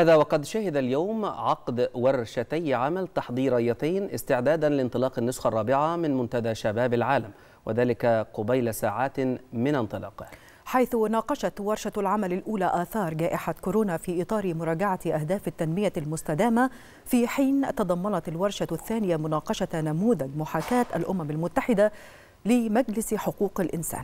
هذا وقد شهد اليوم عقد ورشتي عمل تحضيريتين استعدادا لانطلاق النسخة الرابعة من منتدى شباب العالم وذلك قبيل ساعات من انطلاقه حيث ناقشت ورشة العمل الأولى آثار جائحة كورونا في إطار مراجعة أهداف التنمية المستدامة في حين تضمنت الورشة الثانية مناقشة نموذج محاكاة الأمم المتحدة لمجلس حقوق الإنسان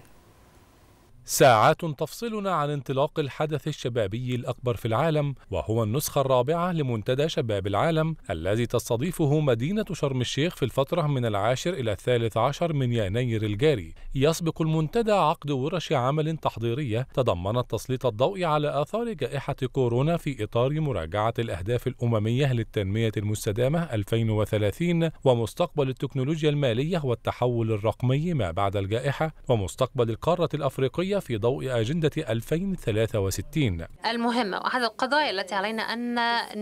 ساعات تفصلنا عن انطلاق الحدث الشبابي الأكبر في العالم وهو النسخة الرابعة لمنتدى شباب العالم الذي تستضيفه مدينة شرم الشيخ في الفترة من العاشر إلى الثالث عشر من يناير الجاري يسبق المنتدى عقد ورش عمل تحضيرية تضمنت تسليط الضوء على آثار جائحة كورونا في إطار مراجعة الأهداف الأممية للتنمية المستدامة 2030 ومستقبل التكنولوجيا المالية والتحول الرقمي ما بعد الجائحة ومستقبل القارة الأفريقية الدولية في ضوء أجندة 2063 المهمة وأحد القضايا التي علينا أن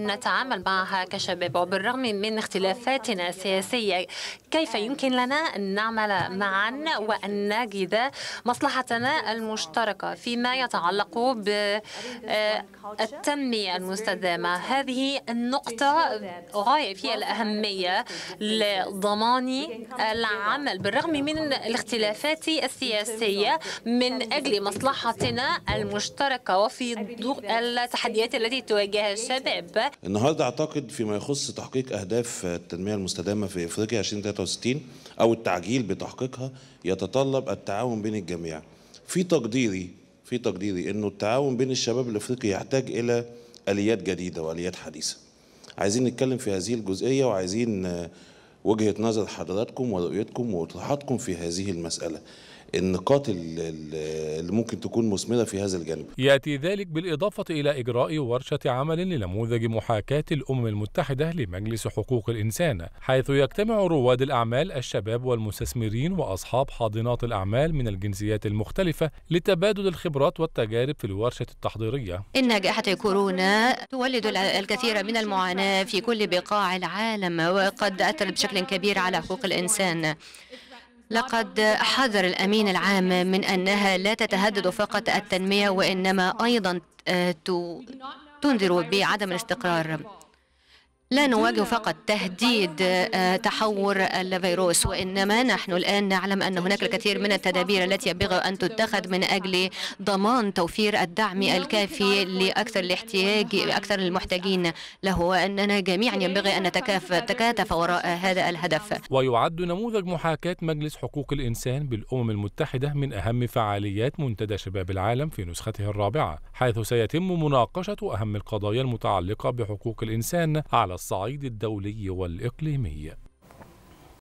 نتعامل معها كشباب وبالرغم من اختلافاتنا السياسية كيف يمكن لنا أن نعمل معا وأن نجد مصلحتنا المشتركة فيما يتعلق بالتنمية المستدامة هذه النقطة غاية في الأهمية لضمان العمل بالرغم من الاختلافات السياسية من لأجل مصلحتنا المشتركة وفي ضوء التحديات التي تواجهها الشباب النهاردة أعتقد فيما يخص تحقيق أهداف التنمية المستدامة في إفريقيا 2063 أو التعجيل بتحقيقها يتطلب التعاون بين الجميع في تقديري في تقديري أنه التعاون بين الشباب الإفريقي يحتاج إلى آليات جديدة وآليات حديثة عايزين نتكلم في هذه الجزئية وعايزين آه، وجهة نظر حضراتكم ورؤيتكم واطلاحاتكم في هذه المسألة النقاط اللي ممكن تكون مثمره في هذا الجانب. ياتي ذلك بالاضافه الى اجراء ورشه عمل لنموذج محاكاه الامم المتحده لمجلس حقوق الانسان، حيث يجتمع رواد الاعمال الشباب والمستثمرين واصحاب حاضنات الاعمال من الجنسيات المختلفه لتبادل الخبرات والتجارب في الورشه التحضيريه. ان جائحه كورونا تولد الكثير من المعاناه في كل بقاع العالم وقد اثرت بشكل كبير على حقوق الانسان. لقد حذر الأمين العام من أنها لا تتهدد فقط التنمية وإنما أيضا آه، تنذر بعدم الاستقرار لا نواجه فقط تهديد آه، تحور الفيروس وإنما نحن الآن نعلم أن هناك الكثير من التدابير التي ينبغي أن تتخذ من أجل ضمان توفير الدعم الكافي لأكثر الاحتياج أكثر المحتاجين له وأننا جميعا ينبغي أن نتكاتف وراء هذا الهدف ويعد نموذج محاكاة مجلس حقوق الإنسان بالأمم المتحدة من أهم فعاليات منتدى شباب العالم في نسخته الرابعة حيث سيتم مناقشة أهم القضايا المتعلقة بحقوق الإنسان على الصعيد الدولي والإقليمي